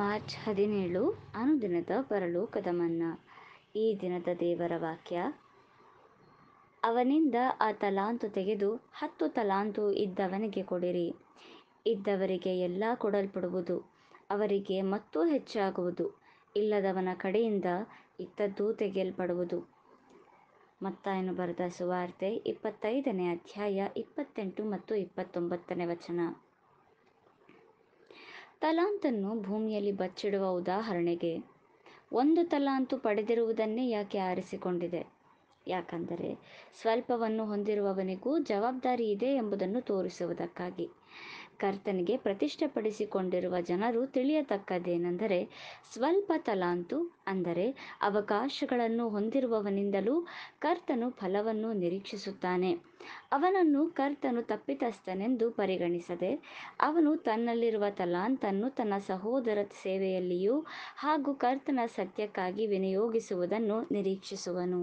March ಹದಿನೇಳು ಅನುದಿನದ ಪರಲೋಕದ ಮನ್ನಾ ಈ ದಿನದ ದೇವರ ವಾಕ್ಯ ಅವನಿಂದ ಆ ತಲಾಂತು ತೆಗೆದು ಹತ್ತು ತಲಾಂತು ಇದ್ದವನಿಗೆ ಕೊಡಿರಿ ಇದ್ದವರಿಗೆ ಎಲ್ಲ ಕೊಡಲ್ಪಡುವುದು ಅವರಿಗೆ ಮತ್ತೂ ಹೆಚ್ಚಾಗುವುದು ಇಲ್ಲದವನ ಕಡೆಯಿಂದ ಇತ್ತದ್ದು ತೆಗೆಯಲ್ಪಡುವುದು ಮತ್ತಾಯನು ಬರೆದ ಸುವಾರ್ತೆ ಇಪ್ಪತ್ತೈದನೇ ಅಧ್ಯಾಯ ಇಪ್ಪತ್ತೆಂಟು ಮತ್ತು ಇಪ್ಪತ್ತೊಂಬತ್ತನೇ ವಚನ ತಲಾಂತನ್ನು ಭೂಮಿಯಲ್ಲಿ ಬಚ್ಚಿಡುವ ಉದಾಹರಣೆಗೆ ಒಂದು ತಲಾಂತು ಪಡೆದಿರುವುದನ್ನೇ ಯಾಕೆ ಆರಿಸಿಕೊಂಡಿದೆ ಯಾಕಂದರೆ ಸ್ವಲ್ಪವನ್ನು ಹೊಂದಿರುವವನಿಗೂ ಜವಾಬ್ದಾರಿ ಇದೆ ಎಂಬುದನ್ನು ತೋರಿಸುವುದಕ್ಕಾಗಿ ಕರ್ತನಿಗೆ ಪ್ರತಿಷ್ಠೆಪಡಿಸಿಕೊಂಡಿರುವ ಜನರು ತಿಳಿಯತಕ್ಕದ್ದೇನೆಂದರೆ ಸ್ವಲ್ಪ ತಲಾಂತು ಅಂದರೆ ಅವಕಾಶಗಳನ್ನು ಹೊಂದಿರುವವನಿಂದಲೂ ಕರ್ತನು ಫಲವನ್ನು ನಿರೀಕ್ಷಿಸುತ್ತಾನೆ ಅವನನ್ನು ಕರ್ತನು ತಪ್ಪಿತಸ್ಥನೆಂದು ಪರಿಗಣಿಸದೆ ಅವನು ತನ್ನಲ್ಲಿರುವ ತಲಾಂತನ್ನು ತನ್ನ ಸಹೋದರ ಸೇವೆಯಲ್ಲಿಯೂ ಹಾಗೂ ಕರ್ತನ ಸತ್ಯಕ್ಕಾಗಿ ವಿನಿಯೋಗಿಸುವುದನ್ನು ನಿರೀಕ್ಷಿಸುವನು